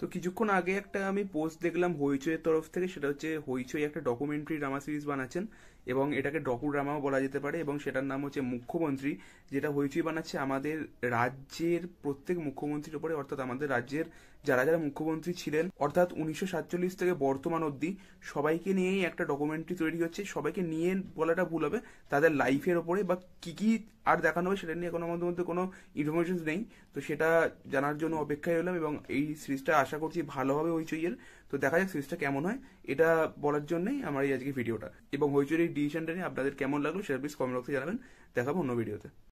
তো কিছুক্ষণ আগে একটা আমি পোস্ট দেখলাম হইচইয়ের তরফ থেকে সেটা হচ্ছে হইচই একটা ডকুমেন্টারি ড্রামা সিরিজ বানাচ্ছেন এবং এটাকে ডকু ড্রামাও বলা যেতে পারে এবং সেটার নাম হচ্ছে মুখ্যমন্ত্রী যেটা হইচই বানাচ্ছে আমাদের রাজ্যের প্রত্যেক মুখ্যমন্ত্রীর ওপরে অর্থাৎ আমাদের রাজ্যের যারা যারা মুখ্যমন্ত্রী ছিলেন অর্থাৎ উনিশশো সাতচল্লিশ থেকে বর্তমান অবধি সবাইকে নিয়েই একটা ডকুমেন্টারি তৈরি হচ্ছে সবাইকে নিয়ে বলাটা ভুল হবে তাদের লাইফের ওপরে বা কি কি আর দেখানো হবে সেটা নিয়ে এখন আমাদের মধ্যে কোনো ইনফরমেশন নেই তো সেটা জানার জন্য অপেক্ষায় হলাম এবং এই সিরিজটা আশা করছি ভালোভাবে হইচইয়ের তো দেখা যাক সিরিজটা কেমন হয় এটা বলার জন্যই আমার এই আজকে ভিডিওটা এবং হইচইয়ের ডিসিশনটা নিয়ে আপনাদের কেমন লাগলো সেটা প্লিজ কমেন্ট বক্সে জানাবেন দেখাবো অন্য ভিডিওতে